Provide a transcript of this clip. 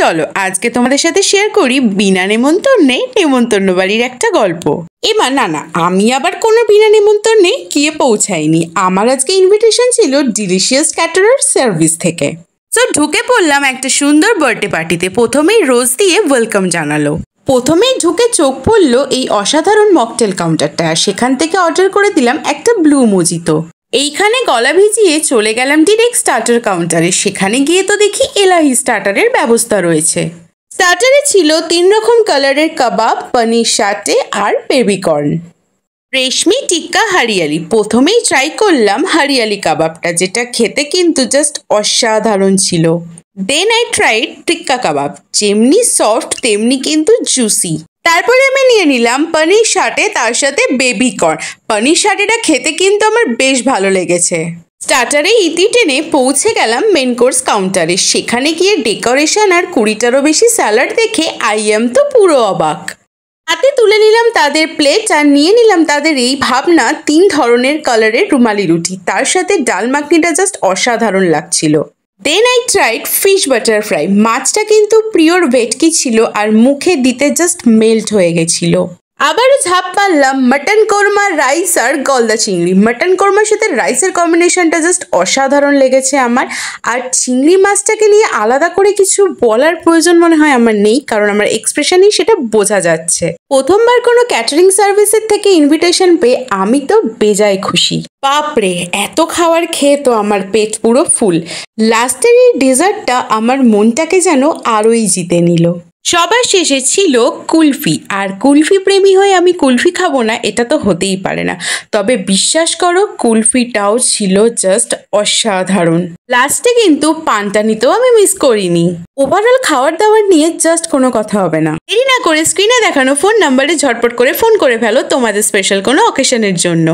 চলো আজকে তোমাদের সাথে শেয়ার করি বিনা নেমন্তন্নে নেমন্তন্ন বাড়ির একটা গল্প এবার না না আমি আবার কোনো বিনা নেমন্তন্নে গিয়ে পৌঁছাইনি আমার আজকে ইনভিটেশন ছিল ডিলিশিয়াস ক্যাটারার সার্ভিস থেকে তো ঢুকে পড়লাম একটা সুন্দর বার্থডে পার্টিতে প্রথমেই রোজ দিয়ে ওয়েলকাম জানালো প্রথমেই ঢুকে চোখ পড়লো এই অসাধারণ মকটেল কাউন্টারটা সেখান থেকে অর্ডার করে দিলাম একটা ব্লু মজিতো এইখানে গলা ভিজিয়ে চলে গেলাম ডিরেক্ট স্টার্টার কাউন্টারে সেখানে গিয়ে তো দেখি এলাহি স্টার্টারের ব্যবস্থা রয়েছে স্টার্টারে ছিল তিন রকম কালারের কাবাব পনির সাটে আর বেবিকর্ন রেশমি টিক্কা হারিয়ালি প্রথমেই ট্রাই করলাম হারিয়ালি কাবাবটা যেটা খেতে কিন্তু জাস্ট অসাধারণ ছিল দেন আই ট্রাইড টিক্কা কাবাব যেমনি সফট তেমনি কিন্তু জুসি তারপরে আমি নিয়ে নিলাম পনির শাটে তার সাথে বেবি কর্ন পনির শাটেটা খেতে কিন্তু আমার বেশ ভালো লেগেছে স্টার্টারে ইতি টেনে পৌঁছে গেলাম মেন কোর্স কাউন্টারে সেখানে গিয়ে ডেকোরেশন আর কুড়িটারও বেশি স্যালাড দেখে আই এম তো পুরো অবাক হাতে তুলে নিলাম তাদের প্লেট আর নিয়ে নিলাম তাদের এই ভাবনা তিন ধরনের কালারের রুমালি রুটি তার সাথে ডাল মাখনিটা জাস্ট অসাধারণ লাগছিল then I tried fish butter fry মাছটা কিন্তু পিওর ভেটকি ছিল আর মুখে দিতে জাস্ট মেল্ট হয়ে গেছিলো আবারও ঝাঁপ মারলাম মাটন কোরমা রাইস আর গলদা চিংড়ি মাটন কোরমার সাথে রাইসের কম্বিনেশনটা জাস্ট অসাধারণ লেগেছে আমার আর চিংড়ি মাছটাকে নিয়ে আলাদা করে কিছু বলার প্রয়োজন মনে হয় আমার নেই কারণ আমার এক্সপ্রেশনই সেটা বোঝা যাচ্ছে প্রথমবার কোনো ক্যাটারিং সার্ভিসের থেকে ইনভিটেশন পেয়ে আমি তো বেজায় খুশি বাপরে এত খাওয়ার খেয়ে তো আমার পেট পুরো ফুল লাস্টের এই ডেজার্টটা আমার মনটাকে যেন আরোই জিতে নিল সবার শেষে ছিল কুলফি আর কুলফি প্রেমী হয়ে আমি কুলফি খাবো না এটা তো হতেই পারে না তবে বিশ্বাস করো কুলফিটাও ছিল জাস্ট অসাধারণ লাস্টে কিন্তু পানটানিতেও আমি মিস করিনি ওভারঅল খাওয়ার দাওয়ার নিয়ে জাস্ট কোনো কথা হবে না এরি না করে স্ক্রিনে দেখানো ফোন নাম্বারে ঝটপট করে ফোন করে ফেলো তোমাদের স্পেশাল কোনো অকেশনের জন্য